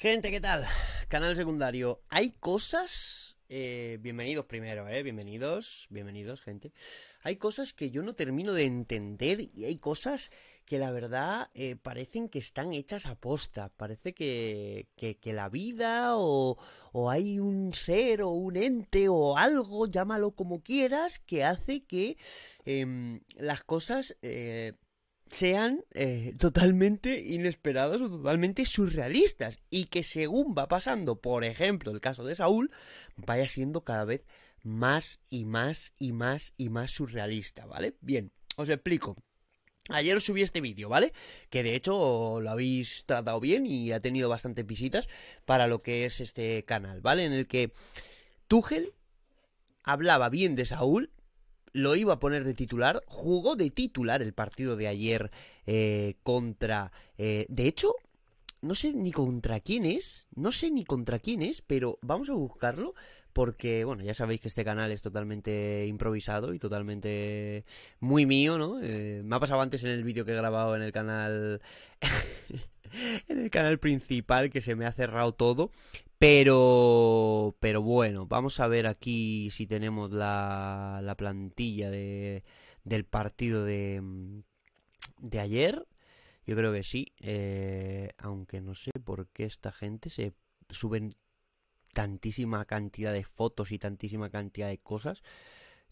Gente, ¿qué tal? Canal secundario. Hay cosas... Eh, bienvenidos primero, ¿eh? Bienvenidos, bienvenidos, gente. Hay cosas que yo no termino de entender y hay cosas que la verdad eh, parecen que están hechas a posta. Parece que, que, la vida o, o, hay un ser o un ente o algo, llámalo como quieras, que hace que em, las cosas eh, sean eh, totalmente inesperados o totalmente surrealistas y que según va pasando, por ejemplo, el caso de Saúl, vaya siendo cada vez más y más y más y más surrealista, ¿vale? Bien, os explico. Ayer subí este vídeo, ¿vale? Que de hecho lo habéis tratado bien y ha tenido bastantes visitas para lo que es este canal, ¿vale? En el que Tugel hablaba bien de Saúl lo iba a poner de titular, jugó de titular el partido de ayer eh, contra... Eh, de hecho, no sé ni contra quién es, no sé ni contra quién es, pero vamos a buscarlo porque, bueno, ya sabéis que este canal es totalmente improvisado y totalmente muy mío, ¿no? Eh, me ha pasado antes en el vídeo que he grabado en el canal... en el canal principal que se me ha cerrado todo pero, pero bueno, vamos a ver aquí si tenemos la, plantilla de, del partido de, mm, de ayer. Yo creo que sí, eh, aunque no sé por qué esta gente se suben tantísima cantidad de fotos y tantísima cantidad de cosas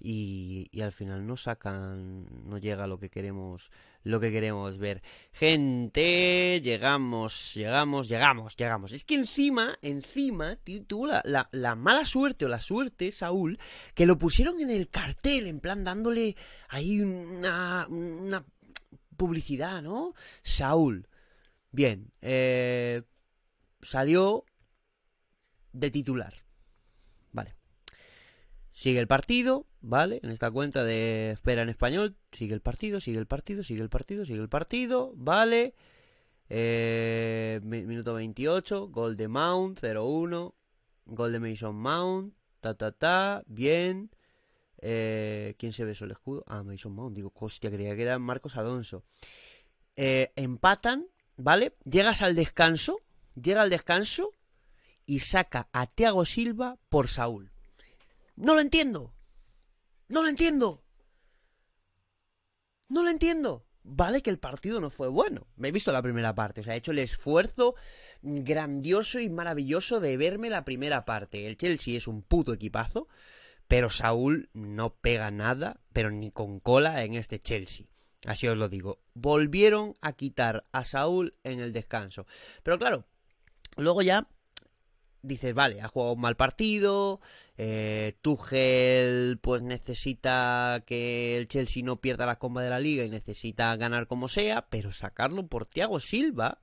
y, al final no sacan, no llega lo que queremos, lo que queremos ver. Gente, llegamos, llegamos, llegamos, llegamos. Es que encima, encima, tuvo la, mala suerte o la suerte, Saúl, que lo pusieron en el cartel, en plan dándole ahí una, publicidad, ¿no? Saúl. Bien, eh, salió de titular. Sigue el partido, ¿vale? En esta cuenta de espera en español, sigue el partido, sigue el partido, sigue el partido, sigue el partido, ¿vale? Eh, minuto 28, gol de Mount, 0-1, gol de Mason Mount, ta ta ta, bien. Eh, ¿Quién se besó el escudo? Ah, Mason Mount, digo, hostia, creía que era Marcos Alonso. Eh, empatan, ¿vale? Llegas al descanso, llega al descanso y saca a Thiago Silva por Saúl. No lo entiendo. No lo entiendo. No lo entiendo. Vale que el partido no fue bueno. Me he visto la primera parte. O sea, he hecho el esfuerzo grandioso y maravilloso de verme la primera parte. El Chelsea es un puto equipazo. Pero Saúl no pega nada, pero ni con cola en este Chelsea. Así os lo digo. Volvieron a quitar a Saúl en el descanso. Pero claro, luego ya dices, vale, ha jugado un mal partido, eh, Tuchel pues necesita que el Chelsea no pierda la comba de la liga y necesita ganar como sea, pero sacarlo por Thiago Silva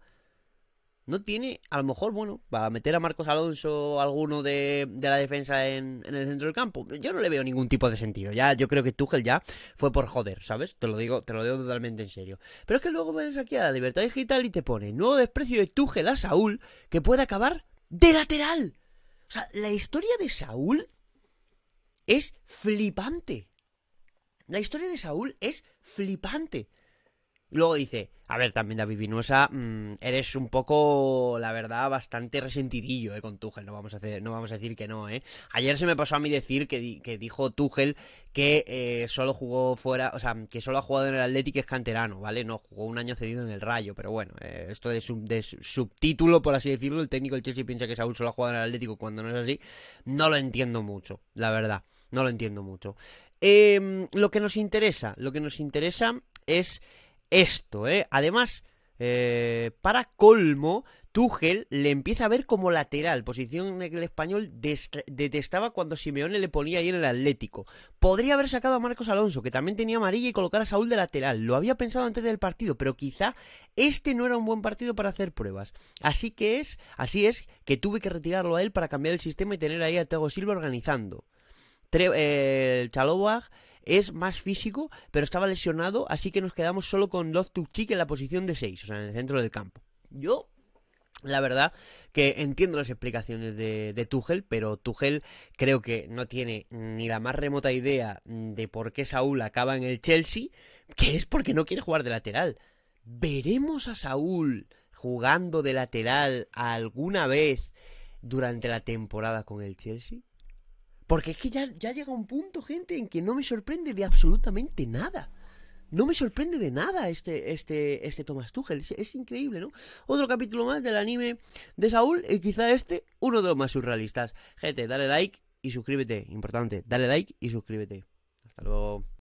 no tiene, a lo mejor, bueno, va a meter a Marcos Alonso alguno de, la defensa en, el centro del campo. Yo no le veo ningún tipo de sentido. Ya, yo creo que Tuchel ya fue por joder, ¿sabes? Te lo digo, te lo digo totalmente en serio. Pero es que luego venes aquí a la libertad digital y te pone nuevo desprecio de Tuchel a Saúl que puede acabar de lateral. O sea, la historia de Saúl es flipante. La historia de Saúl es flipante luego dice, a ver, también David Vinuesa, mm, eres un poco, la verdad, bastante resentidillo eh, con Tuchel, no vamos, a no vamos a decir que no, ¿eh? Ayer se me pasó a mí decir que, dijo Tuchel que eh, solo jugó fuera, o sea, que solo ha jugado en el Atlético es canterano, ¿vale? No, jugó un año cedido en el Rayo, pero bueno, eh, esto de, subtítulo, por así decirlo, el técnico del Chelsea piensa que Saúl solo ha jugado en el Atlético cuando no es así, no lo entiendo mucho, la verdad, no lo entiendo mucho. Em, lo que nos interesa, lo que nos interesa es esto, ¿eh? Además, eh, para colmo, Tuchel le empieza a ver como lateral, posición que el español detestaba cuando Simeone le ponía ahí en el Atlético. Podría haber sacado a Marcos Alonso, que también tenía amarilla, y colocar a Saúl de lateral. Lo había pensado antes del partido, pero quizá este no era un buen partido para hacer pruebas. Así que es, así es que tuve que retirarlo a él para cambiar el sistema y tener ahí a Tego Silva organizando. Eh, el Chalobah es más físico, pero estaba lesionado, así que nos quedamos solo con Loftus Cheek en la posición de 6, o sea, en el centro del campo. Yo la verdad que entiendo las explicaciones de, de, Tuchel, pero Tuchel creo que no tiene ni la más remota idea de por qué Saúl acaba en el Chelsea, que es porque no quiere jugar de lateral. ¿Veremos a Saúl jugando de lateral alguna vez durante la temporada con el Chelsea? Porque es que ya, ya llega un punto, gente, en que no me sorprende de absolutamente nada. No me sorprende de nada este, este, este Thomas Tuchel. Es, es increíble, ¿no? Otro capítulo más del anime de Saúl y quizá este, uno de los más surrealistas. Gente, dale like y suscríbete. Importante, dale like y suscríbete. Hasta luego.